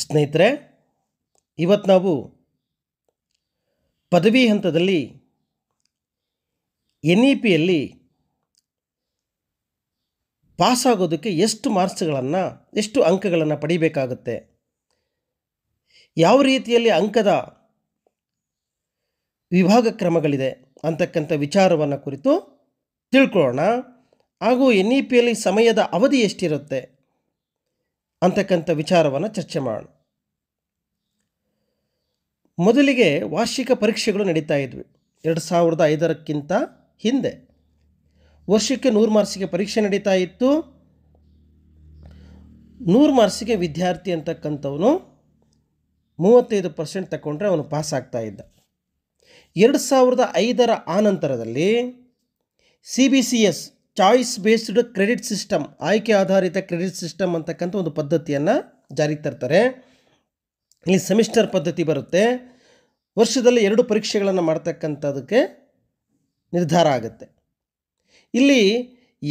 ಸ್ನೇಹಿತರೆ ಇವತ್ತು ನಾವು ಪದವಿ ಹಂತದಲ್ಲಿ ಎನ್ ಇ e ಪಿಯಲ್ಲಿ ಪಾಸಾಗೋದಕ್ಕೆ ಎಷ್ಟು ಮಾರ್ಕ್ಸ್ಗಳನ್ನು ಎಷ್ಟು ಅಂಕಗಳನ್ನು ಪಡಿಬೇಕಾಗುತ್ತೆ ಯಾವ ರೀತಿಯಲ್ಲಿ ಅಂಕದ ವಿಭಾಗ ಕ್ರಮಗಳಿದೆ ಅಂತಕ್ಕಂಥ ವಿಚಾರವನ್ನು ಕುರಿತು ತಿಳ್ಕೊಳ್ಳೋಣ ಹಾಗೂ ಎನ್ ಇ e ಪಿಯಲ್ಲಿ ಸಮಯದ ಅವಧಿ ಎಷ್ಟಿರುತ್ತೆ ಅಂತಕ್ಕಂಥ ವಿಚಾರವನ್ನು ಚರ್ಚೆ ಮಾಡೋಣ ಮೊದಲಿಗೆ ವಾರ್ಷಿಕ ಪರೀಕ್ಷೆಗಳು ನಡೀತಾ ಇದ್ವಿ ಎರಡು ಸಾವಿರದ ಐದರಕ್ಕಿಂತ ಹಿಂದೆ ವರ್ಷಕ್ಕೆ ನೂರು ಮಾರ್ಕ್ಸಿಗೆ ಪರೀಕ್ಷೆ ನಡೀತಾ ಇತ್ತು ನೂರು ಮಾರ್ಕ್ಸಿಗೆ ವಿದ್ಯಾರ್ಥಿ ಅಂತಕ್ಕಂಥವನು ಮೂವತ್ತೈದು ಪರ್ಸೆಂಟ್ ತಗೊಂಡ್ರೆ ಅವನು ಪಾಸ್ ಆಗ್ತಾ ಇದ್ದ ಎರಡು ಸಾವಿರದ ಐದರ ಆನಂತರದಲ್ಲಿ C B C S choice based credit system ಆಯ್ಕೆ ಆಧಾರಿತ ಕ್ರೆಡಿಟ್ ಸಿಸ್ಟಮ್ ಅಂತಕ್ಕಂಥ ಒಂದು ಪದ್ಧತಿಯನ್ನು ಜಾರಿಗೆ ತರ್ತಾರೆ ಇಲ್ಲಿ ಸೆಮಿಸ್ಟರ್ ಪದ್ಧತಿ ಬರುತ್ತೆ ವರ್ಷದಲ್ಲಿ ಎರಡು ಪರೀಕ್ಷೆಗಳನ್ನು ಮಾಡ್ತಕ್ಕಂಥದಕ್ಕೆ ನಿರ್ಧಾರ ಆಗುತ್ತೆ ಇಲ್ಲಿ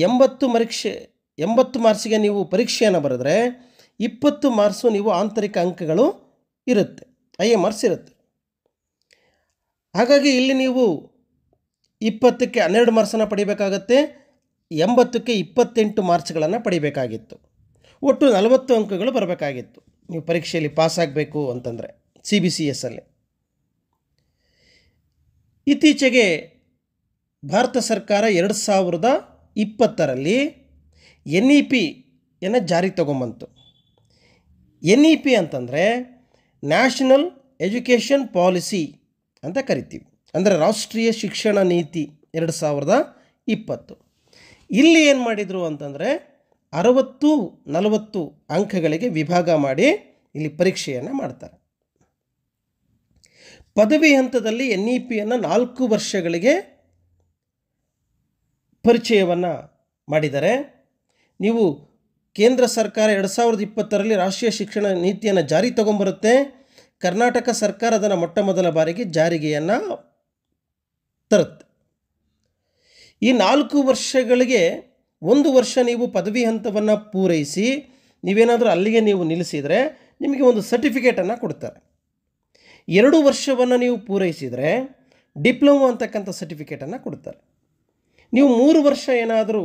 ಎಂಬತ್ತು ಪರೀಕ್ಷೆ ಎಂಬತ್ತು ಮಾರ್ಕ್ಸಿಗೆ ನೀವು ಪರೀಕ್ಷೆಯನ್ನು ಬರೆದ್ರೆ ಇಪ್ಪತ್ತು ಮಾರ್ಕ್ಸು ನೀವು ಆಂತರಿಕ ಅಂಕಗಳು ಇರುತ್ತೆ ಐ ಎ ಮಾರ್ಕ್ಸ್ ಇರುತ್ತೆ ಹಾಗಾಗಿ ಇಲ್ಲಿ ನೀವು ಇಪ್ಪತ್ತಕ್ಕೆ ಹನ್ನೆರಡು ಮಾರ್ಕ್ಸನ್ನು ಪಡಿಬೇಕಾಗತ್ತೆ ಎಂಬತ್ತಕ್ಕೆ ಇಪ್ಪತ್ತೆಂಟು ಮಾರ್ಕ್ಸ್ಗಳನ್ನು ಪಡಿಬೇಕಾಗಿತ್ತು ಒಟ್ಟು ನಲವತ್ತು ಅಂಕಗಳು ಬರಬೇಕಾಗಿತ್ತು ನೀವು ಪರೀಕ್ಷೆಯಲ್ಲಿ ಪಾಸಾಗಬೇಕು ಅಂತಂದರೆ ಸಿ ಬಿ ಸಿ ಎಸ್ಸಲ್ಲಿ ಇತ್ತೀಚೆಗೆ ಭಾರತ ಸರ್ಕಾರ ಎರಡು ಸಾವಿರದ ಇಪ್ಪತ್ತರಲ್ಲಿ ಎನ್ ಇ ಪಿಯನ್ನು ಜಾರಿಗೆ ತಗೊಂಬಂತು ಎನ್ ಇ ಪಿ ಅಂತಂದರೆ ನ್ಯಾಷನಲ್ ಎಜುಕೇಷನ್ ಪಾಲಿಸಿ ಅಂತ ಕರಿತೀವಿ ಅಂದರೆ ರಾಷ್ಟ್ರೀಯ ಶಿಕ್ಷಣ ನೀತಿ ಎರಡು ಸಾವಿರದ ಇಪ್ಪತ್ತು ಇಲ್ಲಿ ಏನು ಮಾಡಿದರು ಅಂತಂದರೆ ಅರವತ್ತು ನಲವತ್ತು ಅಂಕಗಳಿಗೆ ವಿಭಾಗ ಮಾಡಿ ಇಲ್ಲಿ ಪರೀಕ್ಷೆಯನ್ನು ಮಾಡ್ತಾರೆ ಪದವಿ ಹಂತದಲ್ಲಿ ಎನ್ ಇ e ಪಿಯನ್ನು ನಾಲ್ಕು ವರ್ಷಗಳಿಗೆ ಪರಿಚಯವನ್ನು ಮಾಡಿದ್ದಾರೆ ನೀವು ಕೇಂದ್ರ ಸರ್ಕಾರ ಎರಡು ಸಾವಿರದ ಇಪ್ಪತ್ತರಲ್ಲಿ ರಾಷ್ಟ್ರೀಯ ಶಿಕ್ಷಣ ನೀತಿಯನ್ನು ಜಾರಿ ತಗೊಂಬರುತ್ತೆ ಕರ್ನಾಟಕ ಸರ್ಕಾರ ಅದನ್ನು ಮೊಟ್ಟ ಮೊದಲ ಬಾರಿಗೆ ಜಾರಿಗೆಯನ್ನು ತರುತ್ತೆ ಈ ನಾಲ್ಕು ವರ್ಷಗಳಿಗೆ ಒಂದು ವರ್ಷ ನೀವು ಪದವಿ ಹಂತವನ್ನು ಪೂರೈಸಿ ನೀವೇನಾದರೂ ಅಲ್ಲಿಗೆ ನೀವು ನಿಲ್ಲಿಸಿದರೆ ನಿಮಗೆ ಒಂದು ಸರ್ಟಿಫಿಕೇಟನ್ನು ಕೊಡ್ತಾರೆ ಎರಡು ವರ್ಷವನ್ನು ನೀವು ಪೂರೈಸಿದರೆ ಡಿಪ್ಲೊಮೊ ಅಂತಕ್ಕಂಥ ಸರ್ಟಿಫಿಕೇಟನ್ನು ಕೊಡ್ತಾರೆ ನೀವು ಮೂರು ವರ್ಷ ಏನಾದರೂ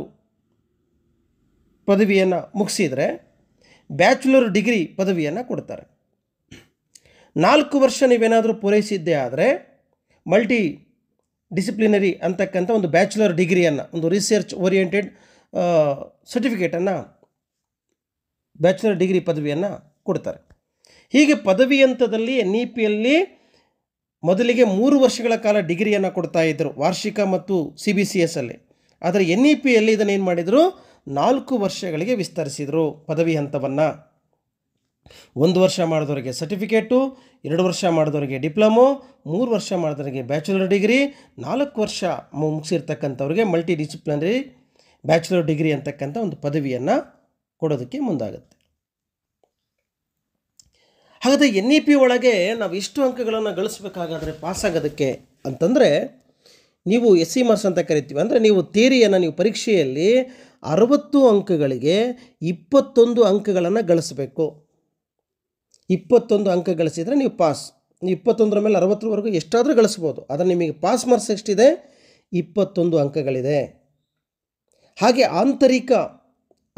ಪದವಿಯನ್ನು ಮುಗಿಸಿದರೆ ಬ್ಯಾಚುಲರ್ ಡಿಗ್ರಿ ಪದವಿಯನ್ನು ಕೊಡ್ತಾರೆ ನಾಲ್ಕು ವರ್ಷ ನೀವೇನಾದರೂ ಪೂರೈಸಿದ್ದೇ ಆದರೆ ಮಲ್ಟಿ ಡಿಸಿಪ್ಲಿನರಿ ಅಂತಕ್ಕಂಥ ಒಂದು ಬ್ಯಾಚುಲರ್ ಡಿಗ್ರಿಯನ್ನು ಒಂದು ರಿಸರ್ಚ್ ಓರಿಯೆಂಟೆಡ್ ಸರ್ಟಿಫಿಕೇಟನ್ನು ಬ್ಯಾಚುಲರ್ ಡಿಗ್ರಿ ಪದವಿಯನ್ನು ಕೊಡ್ತಾರೆ ಹೀಗೆ ಪದವಿ ಹಂತದಲ್ಲಿ ಎನ್ ಇ ಪಿಯಲ್ಲಿ ಮೊದಲಿಗೆ ಮೂರು ವರ್ಷಗಳ ಕಾಲ ಡಿಗ್ರಿಯನ್ನು ಕೊಡ್ತಾ ಇದ್ದರು ವಾರ್ಷಿಕ ಮತ್ತು ಸಿ ಬಿ ಸಿ ಎಸ್ಸಲ್ಲಿ ಆದರೆ ಎನ್ ಇ ಪಿಯಲ್ಲಿ ಇದನ್ನು ಏನು ಮಾಡಿದರು ನಾಲ್ಕು ವರ್ಷಗಳಿಗೆ ವಿಸ್ತರಿಸಿದರು ಪದವಿ ಹಂತವನ್ನು ಒಂದು ವರ್ಷ ಮಾಡಿದವರಿಗೆ ಸರ್ಟಿಫಿಕೇಟು ಎರಡು ವರ್ಷ ಮಾಡಿದವರಿಗೆ ಡಿಪ್ಲೊಮೊ ಮೂರು ವರ್ಷ ಮಾಡಿದವರಿಗೆ ಬ್ಯಾಚುಲರ್ ಡಿಗ್ರಿ ನಾಲ್ಕು ವರ್ಷ ಮುಗಿಸಿರ್ತಕ್ಕಂಥವ್ರಿಗೆ ಮಲ್ಟಿ ಡಿಸಿಪ್ಲಿನರಿ ಬ್ಯಾಚುಲರ್ ಡಿಗ್ರಿ ಅಂತಕ್ಕಂಥ ಒಂದು ಪದವಿಯನ್ನು ಕೊಡೋದಕ್ಕೆ ಮುಂದಾಗುತ್ತೆ ಹಾಗಾದರೆ ಎನ್ ಇ ಪಿ ಒಳಗೆ ನಾವು ಇಷ್ಟು ಅಂಕಗಳನ್ನು ಗಳಿಸ್ಬೇಕಾಗಾದರೆ ಪಾಸಾಗೋದಕ್ಕೆ ಅಂತಂದರೆ ನೀವು ಎಸ್ ಸಿ ಮಾರ್ಸ್ ಅಂತ ಕರಿತೀವಿ ಅಂದರೆ ನೀವು ಥಿಯರಿಯನ್ನು ನೀವು ಪರೀಕ್ಷೆಯಲ್ಲಿ ಅರವತ್ತು ಅಂಕಗಳಿಗೆ ಇಪ್ಪತ್ತೊಂದು ಅಂಕಗಳನ್ನು ಗಳಿಸಬೇಕು ಇಪ್ಪತ್ತೊಂದು ಅಂಕ ಗಳಿಸಿದರೆ ನೀವು ಪಾಸ್ ನೀವು ಇಪ್ಪತ್ತೊಂದರ ಮೇಲೆ ಅರವತ್ತರವರೆಗೂ ಎಷ್ಟಾದರೂ ಗಳಿಸ್ಬೋದು ಆದರೆ ನಿಮಗೆ ಪಾಸ್ ಮಾರ್ಕ್ಸ್ ಎಷ್ಟಿದೆ ಇಪ್ಪತ್ತೊಂದು ಅಂಕಗಳಿದೆ ಹಾಗೆ ಆಂತರಿಕ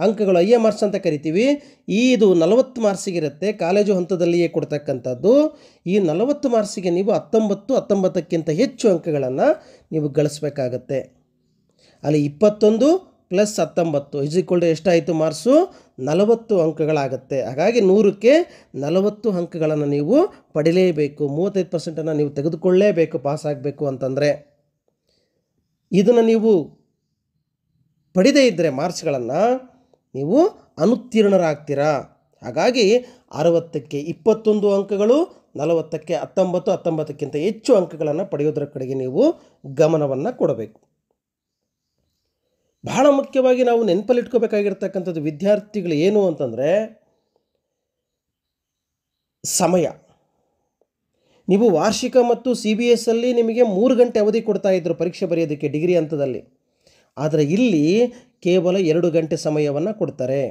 ಅಂಕಗಳು ಐ ಎ ಮಾರ್ಕ್ಸ್ ಅಂತ ಕರಿತೀವಿ ಈ ಇದು ನಲವತ್ತು ಮಾರ್ಕ್ಸಿಗಿರುತ್ತೆ ಕಾಲೇಜು ಹಂತದಲ್ಲಿಯೇ ಕೊಡ್ತಕ್ಕಂಥದ್ದು ಈ ನಲವತ್ತು ಮಾರ್ಕ್ಸಿಗೆ ನೀವು ಹತ್ತೊಂಬತ್ತು ಹತ್ತೊಂಬತ್ತಕ್ಕಿಂತ ಹೆಚ್ಚು ಅಂಕಗಳನ್ನು ನೀವು ಗಳಿಸ್ಬೇಕಾಗತ್ತೆ ಅಲ್ಲಿ ಇಪ್ಪತ್ತೊಂದು ಪ್ಲಸ್ ಹತ್ತೊಂಬತ್ತು ಇಸ್ ಈಕ್ವಲ್ ಎಷ್ಟಾಯಿತು ಮಾರ್ಕ್ಸು ನಲವತ್ತು ಅಂಕಗಳಾಗುತ್ತೆ ಹಾಗಾಗಿ ನೂರಕ್ಕೆ ನಲವತ್ತು ಅಂಕಗಳನ್ನು ನೀವು ಪಡಿಲೇಬೇಕು ಮೂವತ್ತೈದು ಪರ್ಸೆಂಟನ್ನು ನೀವು ತೆಗೆದುಕೊಳ್ಳೇಬೇಕು ಪಾಸ್ ಆಗಬೇಕು ಅಂತಂದರೆ ಇದನ್ನು ನೀವು ಪಡೆದೇ ಇದ್ದರೆ ಮಾರ್ಕ್ಸ್ಗಳನ್ನು ನೀವು ಅನುತ್ತೀರ್ಣರಾಗ್ತೀರಾ ಹಾಗಾಗಿ ಅರವತ್ತಕ್ಕೆ ಇಪ್ಪತ್ತೊಂದು ಅಂಕಗಳು ನಲವತ್ತಕ್ಕೆ ಹತ್ತೊಂಬತ್ತು ಹತ್ತೊಂಬತ್ತಕ್ಕಿಂತ ಹೆಚ್ಚು ಅಂಕಗಳನ್ನು ಪಡೆಯೋದರ ಕಡೆಗೆ ನೀವು ಗಮನವನ್ನು ಕೊಡಬೇಕು ಬಹಳ ಮುಖ್ಯವಾಗಿ ನಾವು ನೆನಪಲ್ಲಿಟ್ಕೋಬೇಕಾಗಿರ್ತಕ್ಕಂಥದ್ದು ವಿದ್ಯಾರ್ಥಿಗಳು ಏನು ಅಂತಂದರೆ ಸಮಯ ನೀವು ವಾರ್ಷಿಕ ಮತ್ತು ಸಿ ಬಿ ಎಸ್ ಅಲ್ಲಿ ನಿಮಗೆ ಮೂರು ಗಂಟೆ ಅವಧಿ ಕೊಡ್ತಾ ಇದ್ದರು ಪರೀಕ್ಷೆ ಬರೆಯೋದಕ್ಕೆ ಡಿಗ್ರಿ ಹಂತದಲ್ಲಿ ಆದರೆ ಇಲ್ಲಿ ಕೇವಲ ಎರಡು ಗಂಟೆ ಸಮಯವನ್ನು ಕೊಡ್ತಾರೆ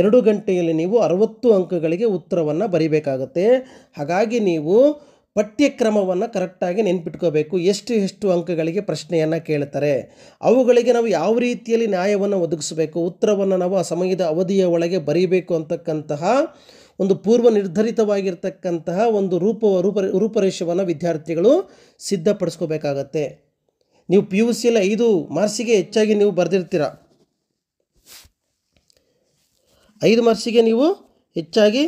ಎರಡು ಗಂಟೆಯಲ್ಲಿ ನೀವು ಅರವತ್ತು ಅಂಕಗಳಿಗೆ ಉತ್ತರವನ್ನು ಬರೀಬೇಕಾಗತ್ತೆ ಹಾಗಾಗಿ ನೀವು ಪಠ್ಯಕ್ರಮವನ್ನು ಕರೆಕ್ಟಾಗಿ ನೆನ್ಪಿಟ್ಕೋಬೇಕು ಎಷ್ಟು ಎಷ್ಟು ಅಂಕಗಳಿಗೆ ಪ್ರಶ್ನೆಯನ್ನು ಕೇಳ್ತಾರೆ ಅವುಗಳಿಗೆ ನಾವು ಯಾವ ರೀತಿಯಲ್ಲಿ ನ್ಯಾಯವನ್ನು ಒದಗಿಸಬೇಕು ಉತ್ತರವನ್ನು ನಾವು ಆ ಸಮಯದ ಅವಧಿಯ ಒಳಗೆ ಬರೀಬೇಕು ಅಂತಕ್ಕಂತಹ ಒಂದು ಪೂರ್ವ ನಿರ್ಧರಿತವಾಗಿರ್ತಕ್ಕಂತಹ ಒಂದು ರೂಪ ರೂಪ ರೂಪರೇಷವನ್ನು ವಿದ್ಯಾರ್ಥಿಗಳು ಸಿದ್ಧಪಡಿಸ್ಕೋಬೇಕಾಗತ್ತೆ ನೀವು ಪಿ ಯು ಸಿಯಲ್ಲಿ ಐದು ಮಾರ್ಸಿಗೆ ಹೆಚ್ಚಾಗಿ ನೀವು ಬರೆದಿರ್ತೀರ ಐದು ಮಾರ್ಸಿಗೆ ನೀವು ಹೆಚ್ಚಾಗಿ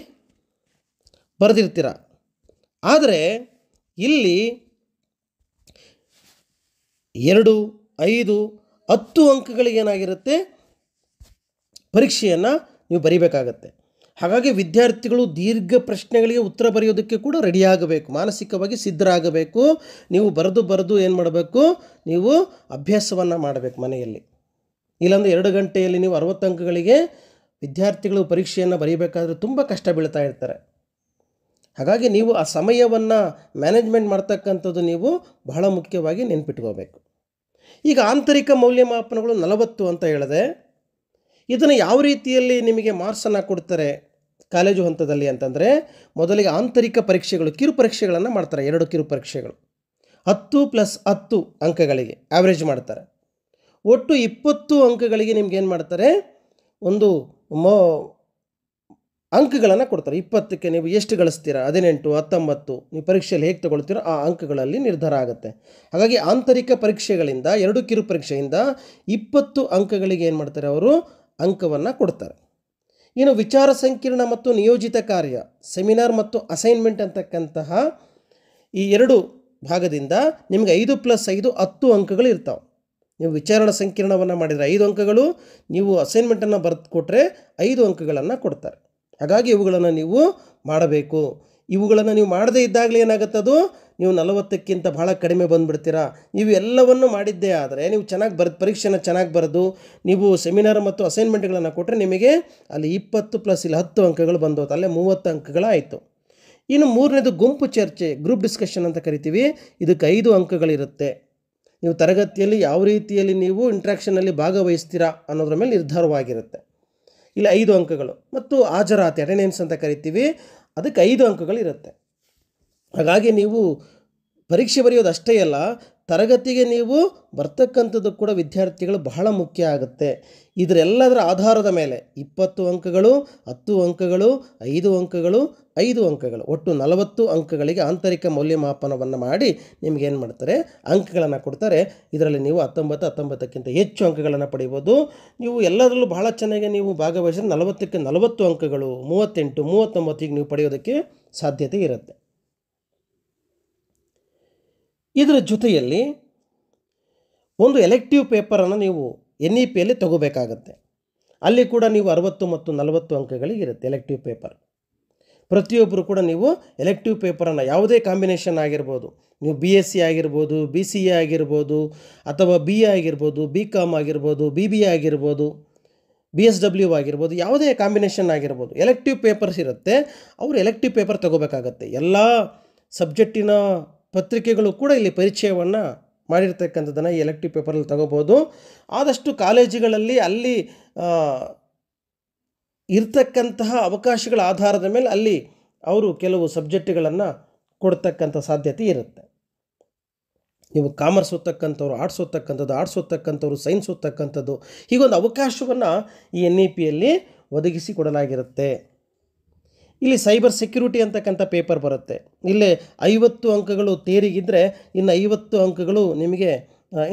ಬರೆದಿರ್ತೀರ ಆದರೆ ಇಲ್ಲಿ ಎರಡು ಐದು ಹತ್ತು ಅಂಕಗಳಿಗೇನಾಗಿರುತ್ತೆ ಪರೀಕ್ಷೆಯನ್ನು ನೀವು ಬರಿಬೇಕಾಗತ್ತೆ ಹಾಗಾಗಿ ವಿದ್ಯಾರ್ಥಿಗಳು ದೀರ್ಘ ಪ್ರಶ್ನೆಗಳಿಗೆ ಉತ್ತರ ಬರೆಯೋದಕ್ಕೆ ಕೂಡ ರೆಡಿಯಾಗಬೇಕು ಮಾನಸಿಕವಾಗಿ ಸಿದ್ಧರಾಗಬೇಕು ನೀವು ಬರೆದು ಬರೆದು ಏನು ಮಾಡಬೇಕು ನೀವು ಅಭ್ಯಾಸವನ್ನು ಮಾಡಬೇಕು ಮನೆಯಲ್ಲಿ ಇಲ್ಲಾಂದರೆ ಎರಡು ಗಂಟೆಯಲ್ಲಿ ನೀವು ಅರವತ್ತು ಅಂಕಗಳಿಗೆ ವಿದ್ಯಾರ್ಥಿಗಳು ಪರೀಕ್ಷೆಯನ್ನು ಬರೀಬೇಕಾದ್ರೆ ತುಂಬ ಕಷ್ಟ ಬೀಳ್ತಾ ಇರ್ತಾರೆ ಹಾಗಾಗಿ ನೀವು ಆ ಸಮಯವನ್ನು ಮ್ಯಾನೇಜ್ಮೆಂಟ್ ಮಾಡ್ತಕ್ಕಂಥದ್ದು ನೀವು ಬಹಳ ಮುಖ್ಯವಾಗಿ ನೆನ್ಪಿಟ್ಕೋಬೇಕು ಈಗ ಆಂತರಿಕ ಮೌಲ್ಯಮಾಪನಗಳು ನಲವತ್ತು ಅಂತ ಹೇಳಿದೆ ಇದನ್ನು ಯಾವ ರೀತಿಯಲ್ಲಿ ನಿಮಗೆ ಮಾರ್ಕ್ಸನ್ನು ಕೊಡ್ತಾರೆ ಕಾಲೇಜು ಹಂತದಲ್ಲಿ ಅಂತಂದರೆ ಮೊದಲಿಗೆ ಆಂತರಿಕ ಪರೀಕ್ಷೆಗಳು ಕಿರು ಪರೀಕ್ಷೆಗಳನ್ನು ಮಾಡ್ತಾರೆ ಎರಡು ಕಿರು ಪರೀಕ್ಷೆಗಳು ಹತ್ತು ಪ್ಲಸ್ ಹತ್ತು ಅಂಕಗಳಿಗೆ ಆ್ಯಾವ್ರೇಜ್ ಮಾಡ್ತಾರೆ ಒಟ್ಟು ಇಪ್ಪತ್ತು ಅಂಕಗಳಿಗೆ ನಿಮ್ಗೇನು ಮಾಡ್ತಾರೆ ಒಂದು ಮೊ ಅಂಕಗಳನ್ನು ಕೊಡ್ತಾರೆ ಇಪ್ಪತ್ತಕ್ಕೆ ನೀವು ಎಷ್ಟು ಗಳಿಸ್ತೀರಾ ಹದಿನೆಂಟು ಹತ್ತೊಂಬತ್ತು ನೀವು ಪರೀಕ್ಷೆಯಲ್ಲಿ ಹೇಗೆ ತಗೊಳ್ತೀರೋ ಆ ಅಂಕಗಳಲ್ಲಿ ನಿರ್ಧಾರ ಆಗುತ್ತೆ ಹಾಗಾಗಿ ಆಂತರಿಕ ಪರೀಕ್ಷೆಗಳಿಂದ ಎರಡು ಕಿರು ಪರೀಕ್ಷೆಯಿಂದ ಇಪ್ಪತ್ತು ಅಂಕಗಳಿಗೆ ಏನು ಮಾಡ್ತಾರೆ ಅವರು ಅಂಕವನ್ನು ಕೊಡ್ತಾರೆ ಇನ್ನು ವಿಚಾರ ಸಂಕಿರಣ ಮತ್ತು ನಿಯೋಜಿತ ಕಾರ್ಯ ಸೆಮಿನಾರ್ ಮತ್ತು ಅಸೈನ್ಮೆಂಟ್ ಅಂತಕ್ಕಂತಹ ಈ ಎರಡು ಭಾಗದಿಂದ ನಿಮಗೆ ಐದು ಪ್ಲಸ್ ಐದು ಹತ್ತು ಅಂಕಗಳು ಇರ್ತಾವೆ ನೀವು ವಿಚಾರಣ ಸಂಕೀರ್ಣವನ್ನು ಮಾಡಿದರೆ ಐದು ಅಂಕಗಳು ನೀವು ಅಸೈನ್ಮೆಂಟನ್ನು ಬರೆದು ಕೊಟ್ಟರೆ ಐದು ಅಂಕಗಳನ್ನು ಕೊಡ್ತಾರೆ ಹಾಗಾಗಿ ಇವುಗಳನ್ನು ನೀವು ಮಾಡಬೇಕು ಇವುಗಳನ್ನು ನೀವು ಮಾಡದೇ ಇದ್ದಾಗಲೇ ಏನಾಗುತ್ತದು ನೀವು ನಲವತ್ತಕ್ಕಿಂತ ಭಾಳ ಕಡಿಮೆ ಬಂದುಬಿಡ್ತೀರಾ ನೀವು ಎಲ್ಲವನ್ನು ಮಾಡಿದ್ದೇ ಆದರೆ ನೀವು ಚೆನ್ನಾಗಿ ಬರೆದು ಪರೀಕ್ಷೆನ ಚೆನ್ನಾಗಿ ಬರೆದು ನೀವು ಸೆಮಿನಾರ್ ಮತ್ತು ಅಸೈನ್ಮೆಂಟ್ಗಳನ್ನು ಕೊಟ್ಟರೆ ನಿಮಗೆ ಅಲ್ಲಿ ಇಪ್ಪತ್ತು ಪ್ಲಸ್ ಇಲ್ಲಿ ಹತ್ತು ಅಂಕಗಳು ಬಂದೋತು ಅಲ್ಲೇ ಮೂವತ್ತು ಅಂಕಗಳಾಯಿತು ಇನ್ನು ಮೂರನೇದು ಗುಂಪು ಚರ್ಚೆ ಗ್ರೂಪ್ ಡಿಸ್ಕಷನ್ ಅಂತ ಕರಿತೀವಿ ಇದಕ್ಕೆ ಐದು ಅಂಕಗಳಿರುತ್ತೆ ನೀವು ತರಗತಿಯಲ್ಲಿ ಯಾವ ರೀತಿಯಲ್ಲಿ ನೀವು ಇಂಟ್ರ್ಯಾಕ್ಷನಲ್ಲಿ ಭಾಗವಹಿಸ್ತೀರಾ ಅನ್ನೋದ್ರ ಮೇಲೆ ನಿರ್ಧಾರವಾಗಿರುತ್ತೆ ಇಲ್ಲಿ ಐದು ಅಂಕಗಳು ಮತ್ತು ಹಾಜರಾತಿ ಅಟೆಂಡೆನ್ಸ್ ಅಂತ ಕರಿತೀವಿ ಅದಕ್ಕೆ ಐದು ಅಂಕಗಳಿರುತ್ತೆ ಹಾಗಾಗಿ ನೀವು ಪರೀಕ್ಷೆ ಬರೆಯೋದು ಅಷ್ಟೇ ಅಲ್ಲ ತರಗತಿಗೆ ನೀವು ಬರ್ತಕ್ಕಂಥದ್ದು ಕೂಡ ವಿದ್ಯಾರ್ಥಿಗಳು ಬಹಳ ಮುಖ್ಯ ಆಗುತ್ತೆ ಇದರೆಲ್ಲದರ ಆಧಾರದ ಮೇಲೆ ಇಪ್ಪತ್ತು ಅಂಕಗಳು ಹತ್ತು ಅಂಕಗಳು ಐದು ಅಂಕಗಳು ಐದು ಅಂಕಗಳು ಒಟ್ಟು ನಲವತ್ತು ಅಂಕಗಳಿಗೆ ಆಂತರಿಕ ಮೌಲ್ಯಮಾಪನವನ್ನು ಮಾಡಿ ನಿಮಗೇನು ಮಾಡ್ತಾರೆ ಅಂಕಗಳನ್ನು ಕೊಡ್ತಾರೆ ಇದರಲ್ಲಿ ನೀವು ಹತ್ತೊಂಬತ್ತು ಹತ್ತೊಂಬತ್ತಕ್ಕಿಂತ ಹೆಚ್ಚು ಅಂಕಗಳನ್ನು ಪಡಿಬೋದು ನೀವು ಎಲ್ಲದರಲ್ಲೂ ಬಹಳ ಚೆನ್ನಾಗಿ ನೀವು ಭಾಗವಹಿಸಿದ್ರೆ ನಲವತ್ತಕ್ಕೆ ನಲವತ್ತು ಅಂಕಗಳು ಮೂವತ್ತೆಂಟು ಮೂವತ್ತೊಂಬತ್ತಿಗೆ ನೀವು ಪಡೆಯೋದಕ್ಕೆ ಸಾಧ್ಯತೆ ಇರುತ್ತೆ ಇದರ ಜೊತೆಯಲ್ಲಿ ಒಂದು ಎಲೆಕ್ಟಿವ್ ಪೇಪರನ್ನು ನೀವು ಎನ್ ಇ e ಪಿಯಲ್ಲಿ ತಗೋಬೇಕಾಗತ್ತೆ ಅಲ್ಲಿ ಕೂಡ ನೀವು ಅರವತ್ತು ಮತ್ತು ನಲವತ್ತು ಅಂಕಗಳಿಗೆ ಇರುತ್ತೆ ಎಲೆಕ್ಟಿವ್ ಪೇಪರ್ ಪ್ರತಿಯೊಬ್ಬರು ಕೂಡ ನೀವು ಎಲೆಕ್ಟಿವ್ ಪೇಪರನ್ನು ಯಾವುದೇ ಕಾಂಬಿನೇಷನ್ ಆಗಿರ್ಬೋದು ನೀವು ಬಿ ಎಸ್ ಸಿ ಆಗಿರ್ಬೋದು ಬಿ ಸಿ ಎ ಆಗಿರ್ಬೋದು ಅಥವಾ ಬಿ ಎ ಆಗಿರ್ಬೋದು ಬಿ ಕಾಮ್ ಆಗಿರ್ಬೋದು ಬಿ ಬಿ ಎ ಆಗಿರ್ಬೋದು ಬಿ ಎಸ್ ಡಬ್ಲ್ಯೂ ಆಗಿರ್ಬೋದು ಯಾವುದೇ ಕಾಂಬಿನೇಷನ್ ಆಗಿರ್ಬೋದು ಎಲೆಕ್ಟಿವ್ ಪೇಪರ್ಸ್ ಇರುತ್ತೆ ಅವರು ಎಲೆಕ್ಟಿವ್ ಪೇಪರ್ ತಗೋಬೇಕಾಗತ್ತೆ ಎಲ್ಲ ಸಬ್ಜೆಕ್ಟಿನ ಪತ್ರಿಕೆಗಳು ಕೂಡ ಇಲ್ಲಿ ಪರಿಚಯವನ್ನು ಮಾಡಿರ್ತಕ್ಕಂಥದ್ದನ್ನು ಈ ಎಲೆಕ್ಟಿವ್ ಪೇಪರಲ್ಲಿ ತಗೋಬೋದು ಆದಷ್ಟು ಕಾಲೇಜುಗಳಲ್ಲಿ ಅಲ್ಲಿ ಇರ್ತಕ್ಕಂತಹ ಅವಕಾಶಗಳ ಆಧಾರದ ಮೇಲೆ ಅಲ್ಲಿ ಅವರು ಕೆಲವು ಸಬ್ಜೆಕ್ಟ್ಗಳನ್ನು ಕೊಡ್ತಕ್ಕಂಥ ಸಾಧ್ಯತೆ ಇರುತ್ತೆ ನೀವು ಕಾಮರ್ಸ್ ಓದ್ತಕ್ಕಂಥವ್ರು ಆರ್ಟ್ಸ್ ಓದ್ತಕ್ಕಂಥದ್ದು ಆರ್ಟ್ಸ್ ಓದ್ತಕ್ಕಂಥವ್ರು ಸೈನ್ಸ್ ಓದ್ತಕ್ಕಂಥದ್ದು ಹೀಗೊಂದು ಅವಕಾಶವನ್ನು ಈ ಎನ್ ಇ e ಪಿಯಲ್ಲಿ ಒದಗಿಸಿಕೊಡಲಾಗಿರುತ್ತೆ ಇಲ್ಲಿ ಸೈಬರ್ ಸೆಕ್ಯೂರಿಟಿ ಅಂತಕ್ಕಂಥ ಪೇಪರ್ ಬರುತ್ತೆ ಇಲ್ಲಿ ಐವತ್ತು ಅಂಕಗಳು ತೇರಿಗಿದ್ದರೆ ಇನ್ನು ಐವತ್ತು ಅಂಕಗಳು ನಿಮಗೆ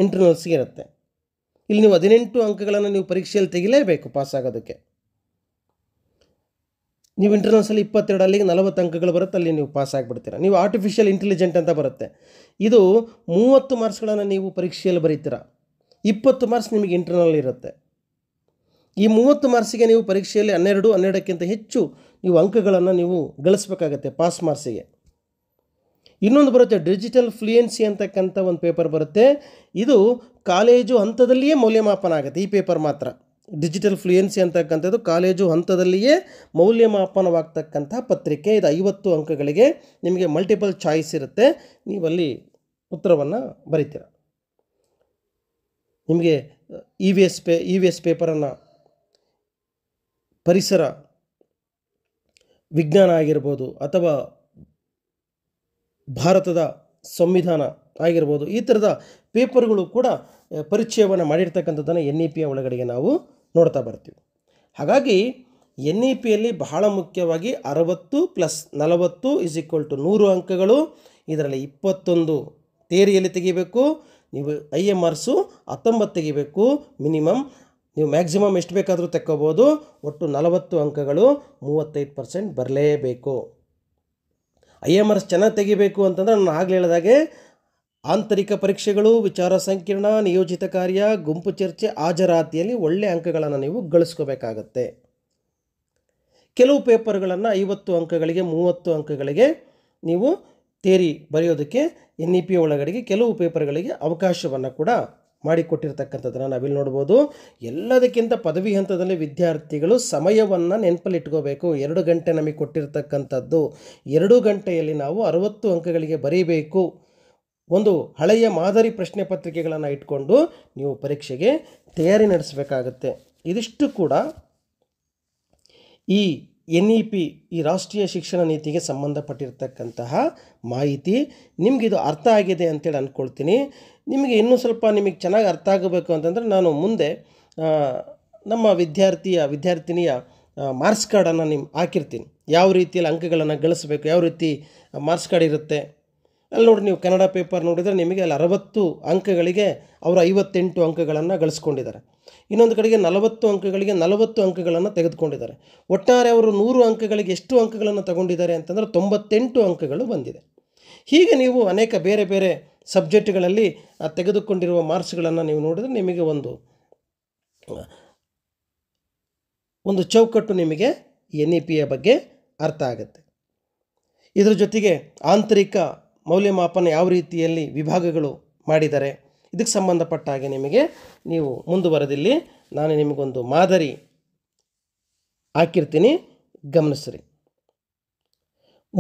ಇಂಟರ್ನಲ್ಸ್ಗೆ ಇರುತ್ತೆ ಇಲ್ಲಿ ನೀವು ಹದಿನೆಂಟು ಅಂಕಗಳನ್ನು ನೀವು ಪರೀಕ್ಷೆಯಲ್ಲಿ ತೆಗಿಲೇಬೇಕು ಪಾಸಾಗೋದಕ್ಕೆ ನೀವು ಇಂಟರ್ನಲ್ಸಲ್ಲಿ ಇಪ್ಪತ್ತೆರಡು ಅಲ್ಲಿಗೆ ನಲವತ್ತು ಅಂಕಗಳು ಬರುತ್ತೆ ಅಲ್ಲಿ ನೀವು ಪಾಸ್ ಆಗಿಬಿಡ್ತೀರ ನೀವು ಆರ್ಟಿಫಿಷಿಯಲ್ ಇಂಟೆಲಿಜೆಂಟ್ ಅಂತ ಬರುತ್ತೆ ಇದು ಮೂವತ್ತು ಮಾರ್ಕ್ಸ್ಗಳನ್ನು ನೀವು ಪರೀಕ್ಷೆಯಲ್ಲಿ ಬರೀತೀರ ಇಪ್ಪತ್ತು ಮಾರ್ಕ್ಸ್ ನಿಮಗೆ ಇಂಟರ್ನಲ್ ಇರುತ್ತೆ ಈ ಮೂವತ್ತು ಮಾರ್ಕ್ಸಿಗೆ ನೀವು ಪರೀಕ್ಷೆಯಲ್ಲಿ ಹನ್ನೆರಡು ಹನ್ನೆರಡಕ್ಕಿಂತ ಹೆಚ್ಚು ನೀವು ಅಂಕಗಳನ್ನು ನೀವು ಗಳಿಸ್ಬೇಕಾಗತ್ತೆ ಪಾಸ್ ಮಾರ್ಕ್ಸಿಗೆ ಇನ್ನೊಂದು ಬರುತ್ತೆ ಡಿಜಿಟಲ್ ಫ್ಲೂಯೆನ್ಸಿ ಅಂತಕ್ಕಂಥ ಒಂದು ಪೇಪರ್ ಬರುತ್ತೆ ಇದು ಕಾಲೇಜು ಹಂತದಲ್ಲಿಯೇ ಮೌಲ್ಯಮಾಪನ ಆಗುತ್ತೆ ಈ ಪೇಪರ್ ಮಾತ್ರ ಡಿಜಿಟಲ್ ಫ್ಲೂಯೆನ್ಸಿ ಅಂತಕ್ಕಂಥದ್ದು ಕಾಲೇಜು ಹಂತದಲ್ಲಿಯೇ ಮೌಲ್ಯಮಾಪನವಾಗ್ತಕ್ಕಂಥ ಪತ್ರಿಕೆ ಇದು ಐವತ್ತು ಅಂಕಗಳಿಗೆ ನಿಮಗೆ ಮಲ್ಟಿಪಲ್ ಚಾಯ್ಸ್ ಇರುತ್ತೆ ನೀವಲ್ಲಿ ಉತ್ತರವನ್ನು ಬರೀತೀರ ನಿಮಗೆ ಇ ವಿ ಎಸ್ ಪೇ ಇ ವಿ ಎಸ್ ಪೇಪರನ್ನು ಪರಿಸರ ವಿಜ್ಞಾನ ಆಗಿರ್ಬೋದು ಅಥವಾ ಭಾರತದ ಸಂವಿಧಾನ ಆಗಿರ್ಬೋದು ಈ ಥರದ ಪೇಪರ್ಗಳು ಕೂಡ ಪರಿಚಯವನ್ನು ಮಾಡಿರ್ತಕ್ಕಂಥದ್ದನ್ನು ಎನ್ ಇ ಪಿಯ ಒಳಗಡೆಗೆ ನಾವು ನೋಡ್ತಾ ಬರ್ತೀವಿ ಹಾಗಾಗಿ ಎನ್ ಇ ಪಿಯಲ್ಲಿ ಬಹಳ ಮುಖ್ಯವಾಗಿ ಅರವತ್ತು ಪ್ಲಸ್ ನಲವತ್ತು ಇಸ್ ಈಕ್ವಲ್ ಟು ನೂರು ಅಂಕಗಳು ಇದರಲ್ಲಿ ಇಪ್ಪತ್ತೊಂದು ತೇರಿಯಲ್ಲಿ ತೆಗಿಬೇಕು ನೀವು ಐ ಎಮ್ ಆರ್ಸು ಹತ್ತೊಂಬತ್ತು ತೆಗಿಬೇಕು ಮಿನಿಮಮ್ ನೀವು ಮ್ಯಾಕ್ಸಿಮಮ್ ಎಷ್ಟು ಬೇಕಾದರೂ ತೆಕ್ಕೋಬೋದು ಒಟ್ಟು ನಲವತ್ತು ಅಂಕಗಳು ಮೂವತ್ತೈದು ಪರ್ಸೆಂಟ್ ಬರಲೇಬೇಕು ಐ ಎಮ್ ಆರ್ಸ್ ಚೆನ್ನಾಗಿ ತೆಗಿಬೇಕು ಅಂತಂದರೆ ನಾನು ಆಗಲೇ ಹೇಳಿದಾಗೆ ಆಂತರಿಕ ಪರೀಕ್ಷೆಗಳು ವಿಚಾರ ಸಂಕಿರಣ ನಿಯೋಜಿತ ಕಾರ್ಯ ಗುಂಪು ಚರ್ಚೆ ಹಾಜರಾತಿಯಲ್ಲಿ ಒಳ್ಳೆಯ ಅಂಕಗಳನ್ನು ನೀವು ಗಳಿಸ್ಕೋಬೇಕಾಗತ್ತೆ ಕೆಲವು ಪೇಪರ್ಗಳನ್ನು ಐವತ್ತು ಅಂಕಗಳಿಗೆ ಮೂವತ್ತು ಅಂಕಗಳಿಗೆ ನೀವು ತೇರಿ ಬರೆಯೋದಕ್ಕೆ ಎನ್ ಇ ಪಿ ಒಳಗಡೆಗೆ ಕೆಲವು ಪೇಪರ್ಗಳಿಗೆ ಅವಕಾಶವನ್ನು ಕೂಡ ಮಾಡಿಕೊಟ್ಟಿರ್ತಕ್ಕಂಥದ್ದನ್ನು ನಾವಿಲ್ಲಿ ನೋಡ್ಬೋದು ಎಲ್ಲದಕ್ಕಿಂತ ಪದವಿ ಹಂತದಲ್ಲಿ ವಿದ್ಯಾರ್ಥಿಗಳು ಸಮಯವನ್ನು ಇಟ್ಕೋಬೇಕು ಎರಡು ಗಂಟೆ ನಮಗೆ ಕೊಟ್ಟಿರ್ತಕ್ಕಂಥದ್ದು ಎರಡು ಗಂಟೆಯಲ್ಲಿ ನಾವು ಅರವತ್ತು ಅಂಕಗಳಿಗೆ ಬರೀಬೇಕು ಒಂದು ಹಳೆಯ ಮಾದರಿ ಪ್ರಶ್ನೆ ಪತ್ರಿಕೆಗಳನ್ನು ಇಟ್ಕೊಂಡು ನೀವು ಪರೀಕ್ಷೆಗೆ ತಯಾರಿ ನಡೆಸಬೇಕಾಗತ್ತೆ ಇದಿಷ್ಟು ಕೂಡ ಈ ಎನ್ ಇ ಪಿ ಈ ರಾಷ್ಟ್ರೀಯ ಶಿಕ್ಷಣ ನೀತಿಗೆ ಸಂಬಂಧಪಟ್ಟಿರ್ತಕ್ಕಂತಹ ಮಾಹಿತಿ ನಿಮಗಿದು ಅರ್ಥ ಆಗಿದೆ ಅಂತೇಳಿ ಅಂದ್ಕೊಳ್ತೀನಿ ನಿಮಗೆ ಇನ್ನೂ ಸ್ವಲ್ಪ ನಿಮಗೆ ಚೆನ್ನಾಗಿ ಅರ್ಥ ಆಗಬೇಕು ಅಂತಂದರೆ ನಾನು ಮುಂದೆ ನಮ್ಮ ವಿದ್ಯಾರ್ಥಿಯ ವಿದ್ಯಾರ್ಥಿನಿಯ ಮಾರ್ಕ್ಸ್ ಕಾರ್ಡನ್ನು ನಿಮ್ಮ ಹಾಕಿರ್ತೀನಿ ಯಾವ ರೀತಿಯಲ್ಲಿ ಅಂಕಗಳನ್ನು ಗಳಿಸ್ಬೇಕು ಯಾವ ರೀತಿ ಮಾರ್ಕ್ಸ್ ಕಾರ್ಡ್ ಇರುತ್ತೆ ಅಲ್ಲಿ ನೋಡಿ ನೀವು ಕನ್ನಡ ಪೇಪರ್ ನೋಡಿದರೆ ನಿಮಗೆ ಅಲ್ಲಿ ಅರವತ್ತು ಅಂಕಗಳಿಗೆ ಅವರು ಐವತ್ತೆಂಟು ಅಂಕಗಳನ್ನು ಗಳಿಸ್ಕೊಂಡಿದ್ದಾರೆ ಇನ್ನೊಂದು ಕಡೆಗೆ ನಲವತ್ತು ಅಂಕಗಳಿಗೆ ನಲವತ್ತು ಅಂಕಗಳನ್ನು ತೆಗೆದುಕೊಂಡಿದ್ದಾರೆ ಒಟ್ಟಾರೆ ಅವರು ನೂರು ಅಂಕಗಳಿಗೆ ಎಷ್ಟು ಅಂಕಗಳನ್ನು ತಗೊಂಡಿದ್ದಾರೆ ಅಂತಂದರೆ ತೊಂಬತ್ತೆಂಟು ಅಂಕಗಳು ಬಂದಿದೆ ಹೀಗೆ ನೀವು ಅನೇಕ ಬೇರೆ ಬೇರೆ ಸಬ್ಜೆಕ್ಟ್ಗಳಲ್ಲಿ ತೆಗೆದುಕೊಂಡಿರುವ ಮಾರ್ಕ್ಸ್ಗಳನ್ನು ನೀವು ನೋಡಿದರೆ ನಿಮಗೆ ಒಂದು ಒಂದು ಚೌಕಟ್ಟು ನಿಮಗೆ ಎನ್ ಇ ಪಿಯ ಬಗ್ಗೆ ಅರ್ಥ ಆಗುತ್ತೆ ಇದರ ಜೊತೆಗೆ ಆಂತರಿಕ ಮೌಲ್ಯಮಾಪನ ಯಾವ ರೀತಿಯಲ್ಲಿ ವಿಭಾಗಗಳು ಮಾಡಿದ್ದಾರೆ ಇದಕ್ಕೆ ಸಂಬಂಧಪಟ್ಟ ಹಾಗೆ ನಿಮಗೆ ನೀವು ಮುಂದುವರೆದಿಲ್ಲಿ ನಾನು ನಿಮಗೊಂದು ಮಾದರಿ ಹಾಕಿರ್ತೀನಿ ಗಮನಿಸ್ರಿ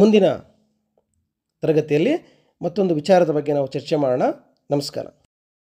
ಮುಂದಿನ ತರಗತಿಯಲ್ಲಿ ಮತ್ತೊಂದು ವಿಚಾರದ ಬಗ್ಗೆ ನಾವು ಚರ್ಚೆ ಮಾಡೋಣ ನಮಸ್ಕಾರ